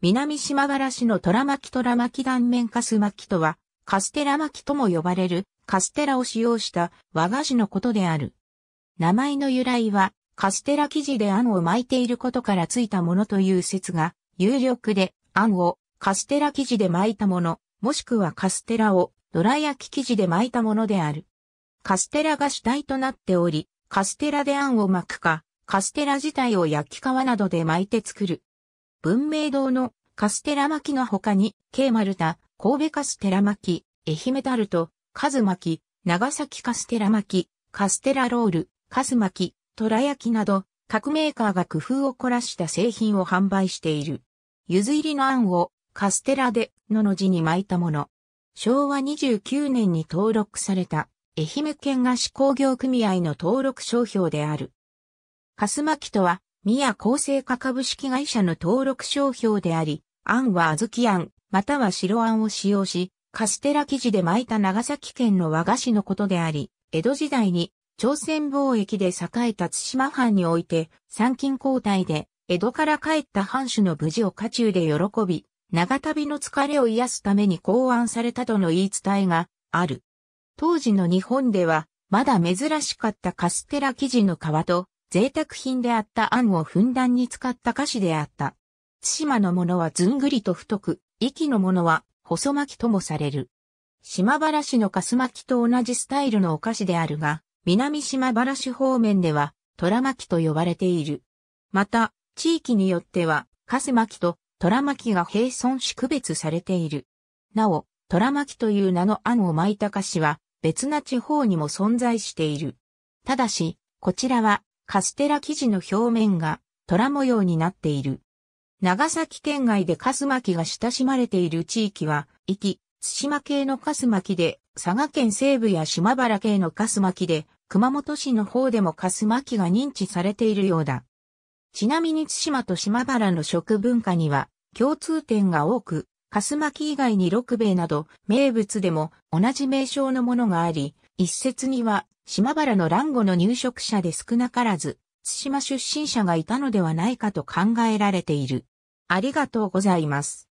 南島原市の虎巻虎巻断面カス巻とは、カステラ巻とも呼ばれるカステラを使用した和菓子のことである。名前の由来は、カステラ生地で餡を巻いていることからついたものという説が有力で、餡をカステラ生地で巻いたもの、もしくはカステラをどら焼き生地で巻いたものである。カステラが主体となっており、カステラで餡を巻くか、カステラ自体を焼き皮などで巻いて作る。文明堂のカステラ巻きの他に、K 丸太、神戸カステラ巻き、愛媛タルト、カズ巻き、長崎カステラ巻き、カステラロール、カス巻き、トラ焼きなど、各メーカーが工夫を凝らした製品を販売している。ゆず入りのあんをカステラでのの字に巻いたもの。昭和29年に登録された愛媛県菓子工業組合の登録商標である。カス巻きとは宮厚生化株式会社の登録商標であり、あんは小豆あん、または白あんを使用し、カステラ生地で巻いた長崎県の和菓子のことであり、江戸時代に朝鮮貿易で栄えた津島藩において、参勤交代で、江戸から帰った藩主の無事を家中で喜び、長旅の疲れを癒すために考案されたとの言い伝えがある。当時の日本では、まだ珍しかったカステラ生地の皮と、贅沢品であった餡をふんだんに使った菓子であった。津島のものはずんぐりと太く、息のものは細巻きともされる。島原市のカス巻きと同じスタイルのお菓子であるが、南島原市方面では、虎巻きと呼ばれている。また、地域によっては、カス巻きと虎巻きが並存し区別されている。なお、虎巻きという名の餡を巻いた菓子は、別な地方にも存在している。ただし、こちらは、カステラ生地の表面が虎模様になっている。長崎県外でカス巻きが親しまれている地域は、壱岐、津島系のカス巻きで、佐賀県西部や島原系のカス巻きで、熊本市の方でもカス巻きが認知されているようだ。ちなみに津島と島原の食文化には共通点が多く、カス巻き以外に六兵衛など名物でも同じ名称のものがあり、一説には島原の蘭語の入植者で少なからず、津島出身者がいたのではないかと考えられている。ありがとうございます。